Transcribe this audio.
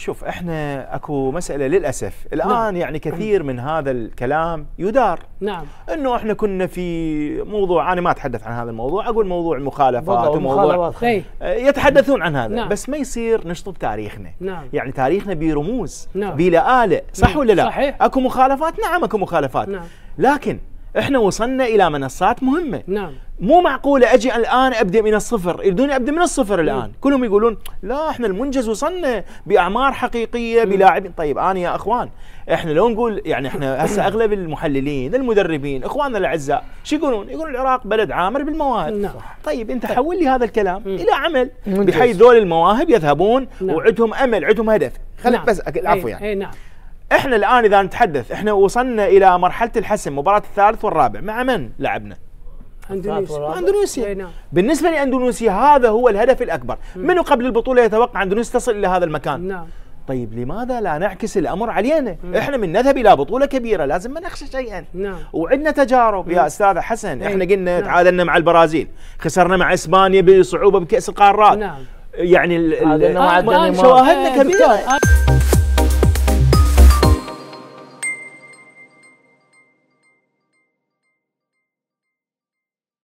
شوف احنا اكو مساله للاسف الان نعم. يعني كثير من هذا الكلام يدار نعم انه احنا كنا في موضوع انا ما اتحدث عن هذا الموضوع اقول موضوع المخالفات وموضوع آه، يتحدثون عن هذا نعم. بس ما يصير نشطب تاريخنا نعم. يعني تاريخنا برموز نعم. بلآلئ صح نعم. ولا لا صحيح. اكو مخالفات نعم اكو مخالفات نعم. لكن احنا وصلنا الى منصات مهمه نعم مو معقوله اجي الان ابدا من الصفر يريدون ابدا من الصفر الان مم. كلهم يقولون لا احنا المنجز وصلنا باعمار حقيقيه بلاعبين طيب انا يا اخوان احنا لو نقول يعني احنا هسه اغلب المحللين المدربين اخواننا الاعزاء شو يقولون يقولون العراق بلد عامر بالمواهب نعم. طيب انت طيب. حول لي هذا الكلام مم. الى عمل بحيث ذول المواهب يذهبون نعم. وعندهم امل عندهم هدف خليك نعم. بس عفوا إيه، يعني ايه نعم احنا الان اذا نتحدث احنا وصلنا الى مرحله الحسم مباراه الثالث والرابع مع من لعبنا؟ اندونيسيا اندونيسيا إيه، نعم. بالنسبه لاندونيسيا هذا هو الهدف الاكبر منو قبل البطوله يتوقع اندونيسيا تصل الى هذا المكان نعم طيب لماذا لا نعكس الامر علينا؟ مم. احنا من نذهب الى بطوله كبيره لازم ما نخشى شيئا. نعم. وعندنا تجارب مم. يا استاذ حسن مم. إيه. احنا قلنا نعم. تعادلنا مع البرازيل، خسرنا مع اسبانيا بصعوبه بكاس القارات. نعم. يعني ال ال آه، شواهدنا كبيره. آه.